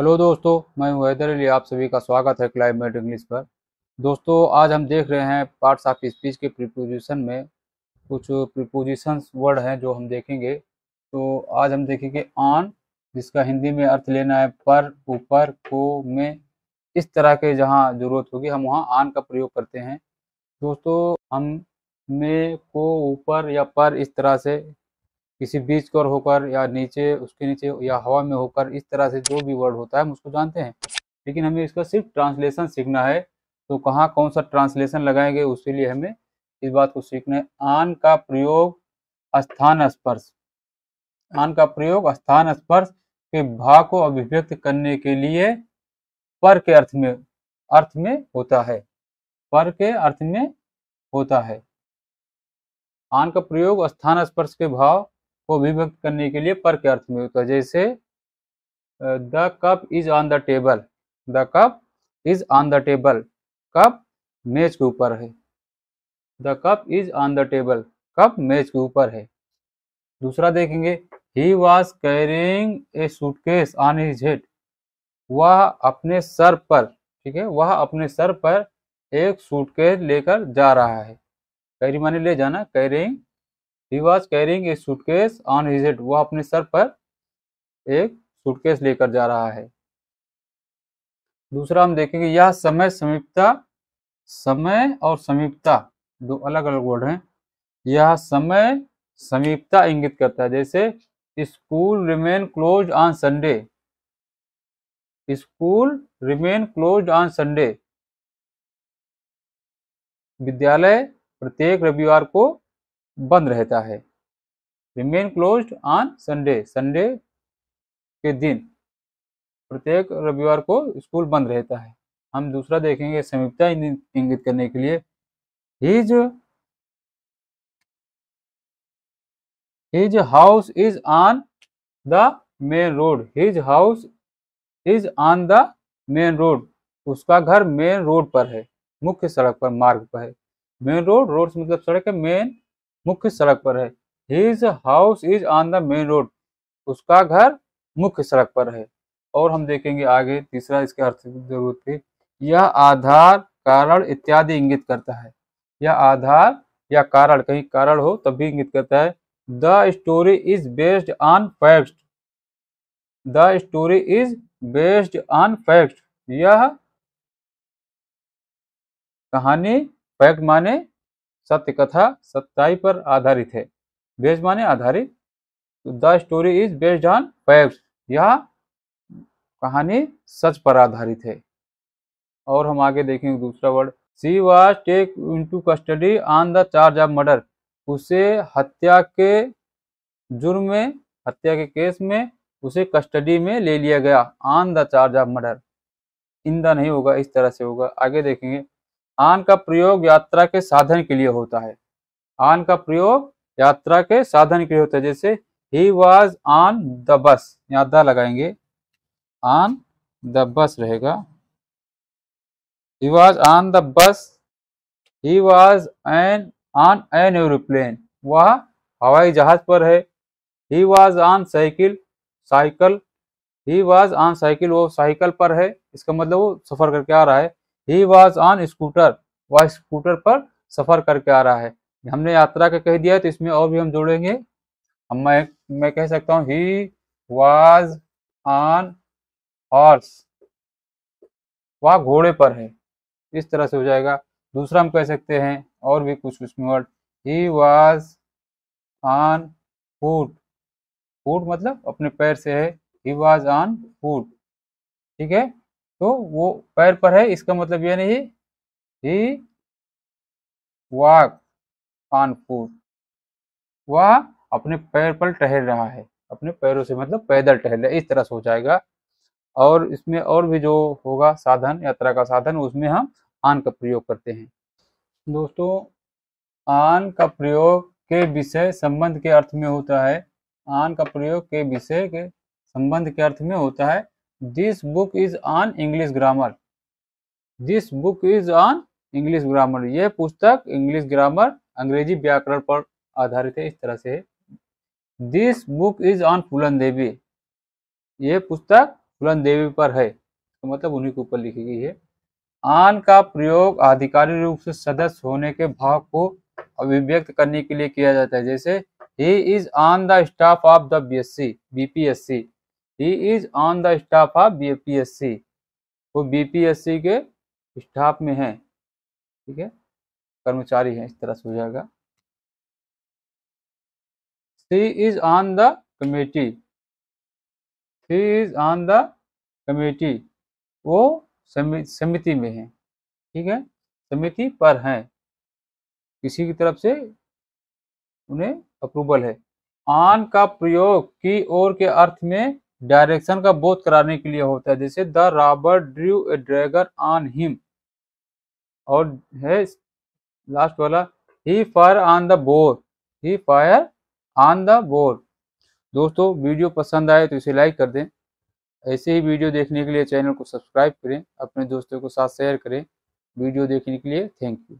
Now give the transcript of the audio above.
hello दोस्तों मैं हूं हैदर अली आप सभी का स्वागत है क्लाइमेट इंग्लिश पर दोस्तों आज हम देख रहे हैं पार्ट्स ऑफ स्पीच के प्रीपोजिशन में कुछ प्रीपोजिशंस वर्ड हैं जो हम देखेंगे तो आज हम देखेंगे ऑन जिसका हिंदी में अर्थ लेना है पर ऊपर को में इस तरह के जहां ज़रूरत होगी हम वहां ऑन का प्रयोग करते हैं दोस्तों हम में को ऊपर या पर इस तरह से किसी बीच पर होकर या नीचे उसके नीचे या हवा में होकर इस तरह से जो भी वर्ड होता है हम उसको जानते हैं लेकिन हमें इसका सिर्फ ट्रांसलेशन सीखना है तो कहाँ कौन सा ट्रांसलेशन लगाएंगे उसके लिए हमें इस बात को सीखना है आन का प्रयोग स्थान स्पर्श आन का प्रयोग स्थान स्पर्श के भाव को अभिव्यक्त करने के लिए पर के अर्थ में अर्थ में होता है पर के अर्थ में होता है आन का प्रयोग स्थान स्पर्श के भाव को विभक्त करने के लिए पर के अर्थ में होता है जैसे the cup is on the table the cup is on the table cup मेज के ऊपर है the cup is on the table cup मेज के ऊपर है दूसरा देखेंगे he was carrying a suitcase on his head वह अपने सर पर ठीक है वह अपने सर पर एक सूटकेस लेकर जा रहा है कैरी माने ले जाना carrying he was carrying a suitcase on his head वो अपने सर पर एक सूटकेस लेकर जा रहा है दूसरा हम देखेंगे यह समय समीपता समय और समीपता दो अलग अलग वर्ड हैं यह समय समीपता इंगित करता है जैसे school remain close on Sunday school remain close on Sunday विद्यालय प्रत्येक रविवार को बंद रहता है remain close on Sunday Sunday के दिन प्रत्येक रविवार को स्कूल बंद रहता है हम दूसरा देखेंगे समीपता इंगित करने के लिए his his house is on the main road his house is on the main road उसका घर मेन रोड पर है मुख्य सड़क पर मार्ग पर है मेन रोड रोड मतलब सड़क है मेन मुख्य सड़क पर है his house is on the main road उसका घर मुख्य सड़क पर है और हम देखेंगे आगे तीसरा इसके अर्थ की जरूरत है यह आधार कारण इत्यादि इंगित करता है यह आधार या कारण कहीं कारण हो तब भी इंगित करता है the story is based on fact the story is based on fact यह कहानी फैक्ट माने सत्य कथा सच्चाई पर आधारित है बेस्ड माने आधारित तो the story is based on fact यह कहानी सच पर आधारित है और हम आगे देखेंगे दूसरा word she was take into custody on the charge of murder उसे हत्या के जुर्म में हत्या के केस में उसे कस्टडी में ले लिया गया on the charge of murder इंदा नहीं होगा इस तरह से होगा आगे देखेंगे आन का प्रयोग यात्रा के साधन के लिए होता है आन का प्रयोग यात्रा के साधन के लिए होता है जैसे ही वॉज ऑन द बस याद लगाएंगे ऑन द बस रहेगा ही was on the bus he was an on an aeroplane वह हवाई जहाज पर है he was on cycle cycle he was on cycle वो साइकिल पर है इसका मतलब वो सफ़र करके आ रहा है ही वॉज ऑन स्कूटर वह स्कूटर पर सफर करके आ रहा है हमने यात्रा का कह दिया है तो इसमें और भी हम जोड़ेंगे हम मैं मैं कह सकता हूँ ही वॉज ऑन हॉर्स वह घोड़े पर है इस तरह से हो जाएगा दूसरा हम कह सकते हैं और भी कुछ उसमें word he was on foot foot मतलब अपने पैर से है ही वॉज ऑन फूट ठीक है तो वो पैर पर है इसका मतलब यह नहीं ही वाक ऑन फूट वह अपने पैर पर टहल रहा है अपने पैरों से मतलब पैदल टहल रहा है इस तरह से हो जाएगा और इसमें और भी जो होगा साधन यात्रा का साधन उसमें हम आन का प्रयोग करते हैं दोस्तों आन का प्रयोग के विषय संबंध के अर्थ में होता है आन का प्रयोग के विषय के संबंध के अर्थ में होता है this book is on English grammar this book is on English grammar यह पुस्तक इंग्लिश ग्रामर अंग्रेजी व्याकरण पर आधारित है इस तरह से this book is on Phoolan Devi यह पुस्तक फुलन देवी पर है तो मतलब उन्हीं के ऊपर लिखी गई है आन का प्रयोग आधिकारिक रूप से सदस्य होने के भाव को अभिव्यक्त करने के लिए किया जाता है जैसे he is on the staff of the B S C B P S C he is on the staff of BPSC वो बीपीएससी के स्टाफ में है ठीक है कर्मचारी है इस तरह से हो जाएगा she is on the committee she is on the committee वो समिति में है ठीक है समिति पर है किसी की तरफ से उन्हें अप्रूवल है आन का प्रयोग की ओर के अर्थ में डायरेक्शन का बोध कराने के लिए होता है जैसे the robber drew a dragon on him और है लास्ट वाला he fire on the boar he fire on the boar दोस्तों वीडियो पसंद आए तो इसे लाइक कर दें ऐसे ही वीडियो देखने के लिए चैनल को सब्सक्राइब करें अपने दोस्तों के साथ शेयर करें वीडियो देखने के लिए थैंक यू